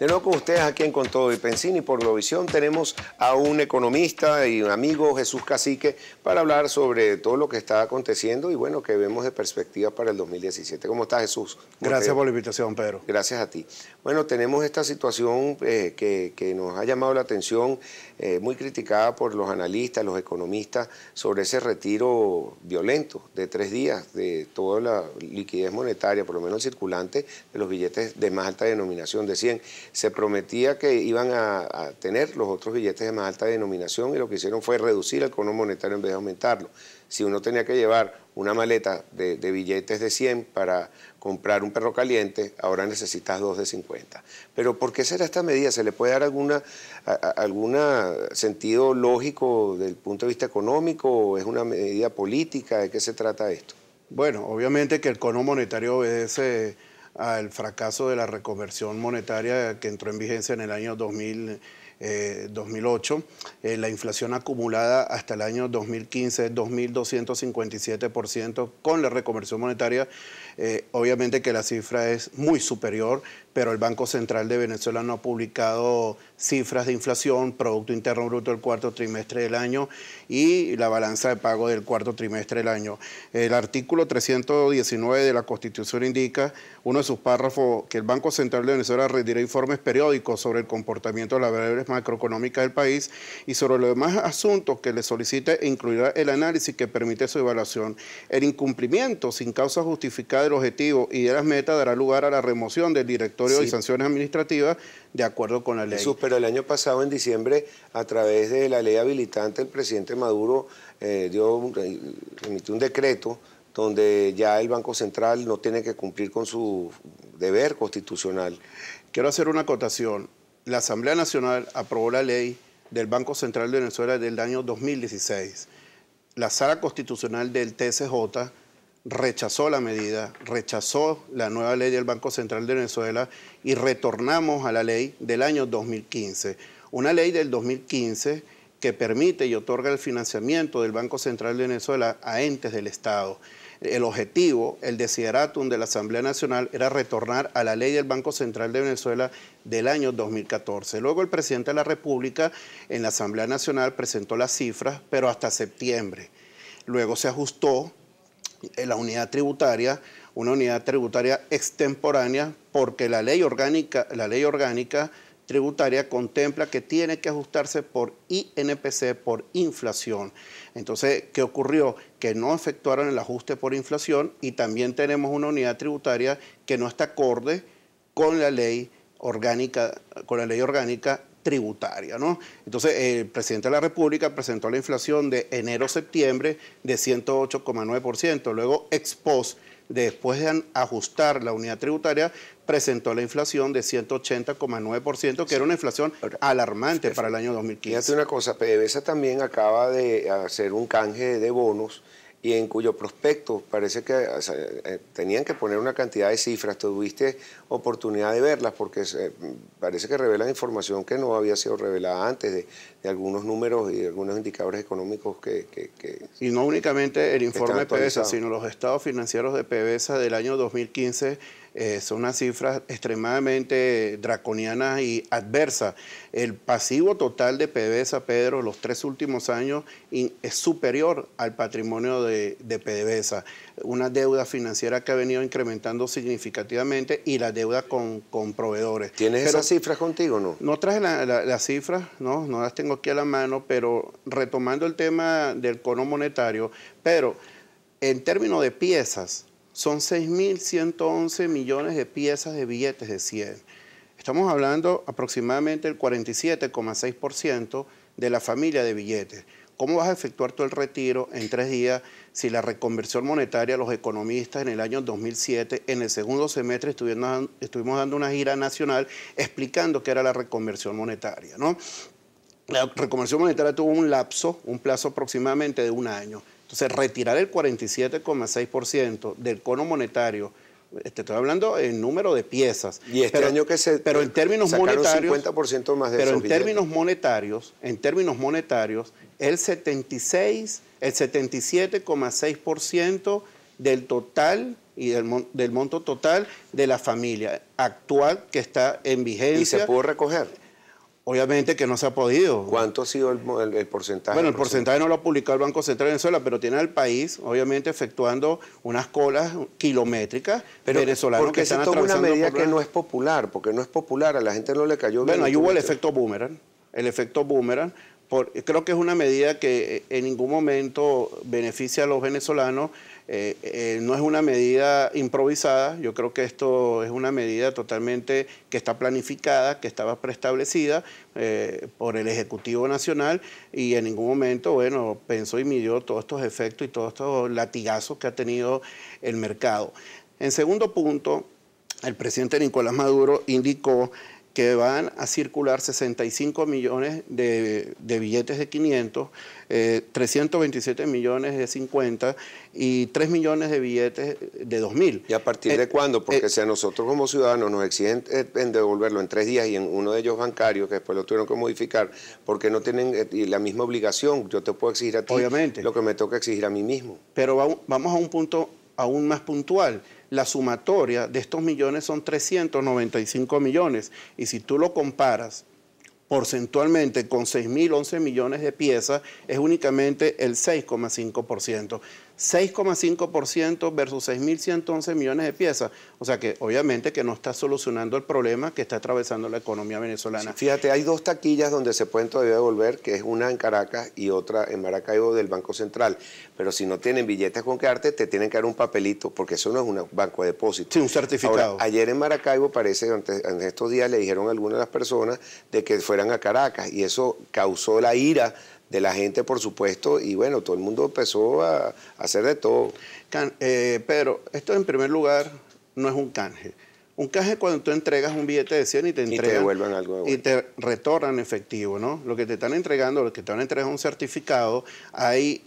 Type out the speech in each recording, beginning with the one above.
De nuevo con ustedes aquí en Con Todo y Pensini por visión tenemos a un economista y un amigo, Jesús Cacique, para hablar sobre todo lo que está aconteciendo y bueno, que vemos de perspectiva para el 2017. ¿Cómo estás, Jesús? Gracias por la invitación, Pedro. Gracias a ti. Bueno, tenemos esta situación eh, que, nos ha llamado la atención, eh, muy criticada por los analistas, los economistas, sobre ese retiro violento de tres días de toda la liquidez monetaria, por lo menos circulante, de los billetes de más alta denominación de 100 se prometía que iban a, tener los otros billetes de más alta denominación y lo que hicieron fue reducir el cono monetario en vez de aumentarlo. Si uno tenía que llevar una maleta de, billetes de 100 para comprar un perro caliente, ahora necesitas dos de 50. Pero ¿por qué será esta medida? ¿Se le puede dar algún sentido lógico del punto de vista económico o es una medida política? ¿De qué se trata esto? Bueno, obviamente que el cono monetario obedece al fracaso de la reconversión monetaria que entró en vigencia en el año 2008, eh, eh, la inflación acumulada hasta el año 2015 es 2.257%, con la reconversión monetaria eh, obviamente que la cifra es muy superior, pero el Banco Central de Venezuela no ha publicado cifras de inflación, Producto Interno Bruto del cuarto trimestre del año y la balanza de pago del cuarto trimestre del año. El artículo 319 de la Constitución indica, uno de sus párrafos, que el Banco Central de Venezuela rendirá informes periódicos sobre el comportamiento de las variables macroeconómicas del país y sobre los demás asuntos que le solicite e incluirá el análisis que permite su evaluación. El incumplimiento sin causa justificada del objetivo y de las metas dará lugar a la remoción del director y sanciones administrativas de acuerdo con la ley. Jesús, pero el año pasado, en diciembre, a través de la ley habilitante, el presidente Maduro eh, dio, emitió un decreto donde ya el Banco Central no tiene que cumplir con su deber constitucional. Quiero hacer una acotación. La Asamblea Nacional aprobó la ley del Banco Central de Venezuela del año 2016. La Sala Constitucional del TSJ rechazó la medida, rechazó la nueva ley del Banco Central de Venezuela y retornamos a la ley del año 2015. Una ley del 2015 que permite y otorga el financiamiento del Banco Central de Venezuela a entes del Estado. El objetivo, el desideratum de la Asamblea Nacional era retornar a la ley del Banco Central de Venezuela del año 2014. Luego el presidente de la República en la Asamblea Nacional presentó las cifras, pero hasta septiembre. Luego se ajustó eh, la unidad tributaria, una unidad tributaria extemporánea, porque la ley orgánica, la ley orgánica tributaria contempla que tiene que ajustarse por INPC, por inflación. Entonces, ¿qué ocurrió? Que no efectuaron el ajuste por inflación y también tenemos una unidad tributaria que no está acorde con la ley orgánica, con la ley orgánica tributaria. ¿no? Entonces, el presidente de la República presentó la inflación de enero-septiembre de 108,9%, luego ex post, después de ajustar la unidad tributaria, presentó la inflación de 180,9%, que era una inflación alarmante para el año 2015. Fíjate una cosa, PDVSA también acaba de hacer un canje de bonos y en cuyo prospecto parece que eh, tenían que poner una cantidad de cifras, tuviste oportunidad de verlas porque mm, parece que revelan información que no había sido revelada antes de, algunos números y algunos indicadores económicos que... y no únicamente el informe de sino los estados financieros de pvesa del año 2015 eh, son unas cifras extremadamente draconianas y adversas. El pasivo total de PDVSA, Pedro, los tres últimos años es superior al patrimonio de, de PDVSA. Una deuda financiera que ha venido incrementando significativamente y la deuda con, proveedores. ¿Tienes esas cifras contigo o no? No traje las cifras, no, no las tengo aquí a la mano, pero retomando el tema del cono monetario, pero en términos de piezas, son 6.111 millones de piezas de billetes de 100. Estamos hablando aproximadamente del 47,6% de la familia de billetes. ¿Cómo vas a efectuar todo el retiro en tres días si la reconversión monetaria, los economistas en el año 2007, en el segundo semestre, estuvimos, estuvimos dando una gira nacional explicando qué era la reconversión monetaria? ¿no? la Recomerción monetaria tuvo un lapso, un plazo aproximadamente de un año. Entonces, retirar el 47,6% del cono monetario, te este, estoy hablando en número de piezas. Y este pero, que se. Pero en términos monetarios. más Pero en términos monetarios, en términos monetarios, el 76, el 77,6% del total y del, del, monto total de la familia actual que está en vigencia. ¿Y se pudo recoger? Obviamente que no se ha podido. ¿Cuánto ha sido el, porcentaje? Bueno, el porcentaje no lo ha publicado el Banco Central de Venezuela, pero tiene al país, obviamente, efectuando unas colas kilométricas pero venezolanos porque se una medida que no es popular, porque no es popular, a la gente no le cayó bien. Bueno, ahí hubo el efecto boomerang, el efecto boomerang. creo que es una medida que eh, en ningún momento beneficia a los venezolanos, eh, eh, no es una medida improvisada, yo creo que esto es una medida totalmente que está planificada, que estaba preestablecida eh, por el Ejecutivo Nacional y en ningún momento, bueno, pensó y midió todos estos efectos y todos estos latigazos que ha tenido el mercado. En segundo punto, el presidente Nicolás Maduro indicó que van a circular 65 eh, millones de, billetes de 500, 327 millones de 50 y 3 millones de billetes de 2000. ¿Y a partir de eh, cuándo? Porque eh, si a nosotros como ciudadanos nos exigen devolverlo en tres días y en uno de ellos bancarios, que después lo tuvieron que modificar, porque no tienen la misma obligación. Yo te puedo exigir a ti lo que me toca exigir a mí mismo. Pero vamos a un punto aún más puntual la sumatoria de estos millones son 395 millones. Y si tú lo comparas porcentualmente con 6.011 millones de piezas, es únicamente el 6,5%. 6,5% versus 6.111 millones de piezas. O sea que obviamente que no está solucionando el problema que está atravesando la economía venezolana. fíjate, hay dos taquillas donde se pueden todavía devolver, que es una en Caracas y otra en Maracaibo del Banco Central. Pero si no tienen billetes con que te tienen que dar un papelito, porque eso no es un banco de depósito. Sí, un certificado. ayer en Maracaibo parece, en estos días le dijeron a algunas de las personas de que fueran a Caracas y eso causó la ira de la gente, por supuesto, y bueno, todo el mundo empezó a, hacer de todo. pero eh, Pedro, esto en primer lugar no es un canje. Un canje es cuando tú entregas un billete de 100 y te entregan. algo Y te retornan efectivo, ¿no? Lo que te están entregando, lo que te van a entregar es un certificado. Hay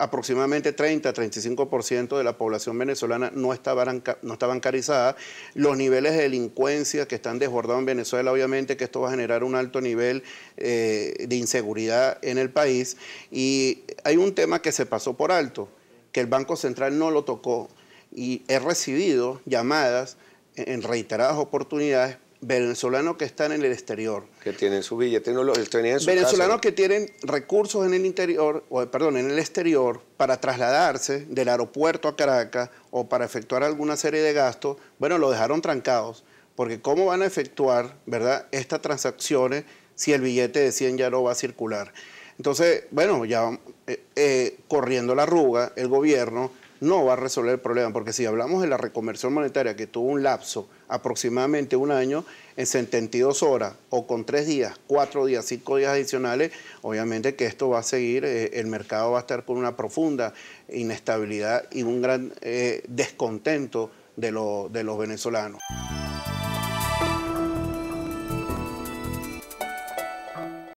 aproximadamente 30-35% de la población venezolana no está, no bancarizada. Los niveles de delincuencia que están desbordados en Venezuela, obviamente que esto va a generar un alto nivel eh, de inseguridad en el país. Y hay un tema que se pasó por alto, que el Banco Central no lo tocó. Y he recibido llamadas en reiteradas oportunidades venezolanos que están en el exterior. Que tienen su billete, no lo tenían Venezolanos que tienen recursos en el interior, o perdón, en el exterior, para trasladarse del aeropuerto a Caracas o para efectuar alguna serie de gastos, bueno, lo dejaron trancados. Porque cómo van a efectuar, ¿verdad?, estas transacciones si el billete de 100 ya no va a circular. Entonces, bueno, ya eh, eh, corriendo la arruga, el gobierno no va a resolver el problema, porque si hablamos de la reconversión monetaria que tuvo un lapso aproximadamente un año en 72 horas o con tres días, cuatro días, cinco días adicionales, obviamente que esto va a seguir, eh, el mercado va a estar con una profunda inestabilidad y un gran eh, descontento de, de los venezolanos.